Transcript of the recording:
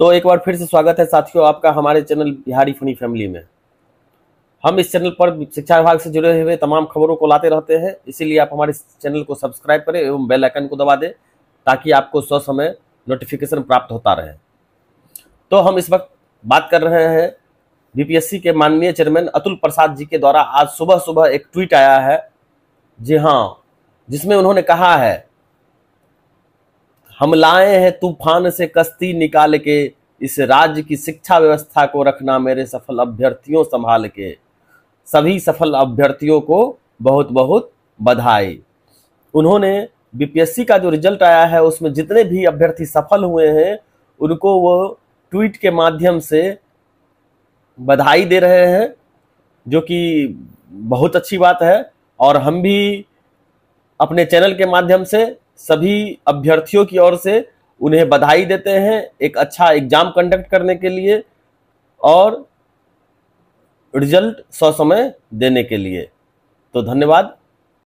तो एक बार फिर से स्वागत है साथियों आपका हमारे चैनल बिहारी फनी फैमिली में हम इस चैनल पर शिक्षा विभाग से जुड़े हुए तमाम खबरों को लाते रहते हैं इसीलिए आप हमारे चैनल को सब्सक्राइब करें एवं बेल आइकन को दबा दें ताकि आपको ससमय नोटिफिकेशन प्राप्त होता रहे तो हम इस वक्त बात कर रहे हैं बीपीएससी के माननीय चेयरमैन अतुल प्रसाद जी के द्वारा आज सुबह सुबह एक ट्वीट आया है जी हाँ जिसमें उन्होंने कहा है हम लाए हैं तूफान से कश्ती निकाल के इस राज्य की शिक्षा व्यवस्था को रखना मेरे सफल अभ्यर्थियों संभाल के सभी सफल अभ्यर्थियों को बहुत बहुत बधाई उन्होंने बीपीएससी का जो रिजल्ट आया है उसमें जितने भी अभ्यर्थी सफल हुए हैं उनको वो ट्वीट के माध्यम से बधाई दे रहे हैं जो कि बहुत अच्छी बात है और हम भी अपने चैनल के माध्यम से सभी अभ्यर्थियों की ओर से उन्हें बधाई देते हैं एक अच्छा एग्जाम कंडक्ट करने के लिए और रिजल्ट समय देने के लिए तो धन्यवाद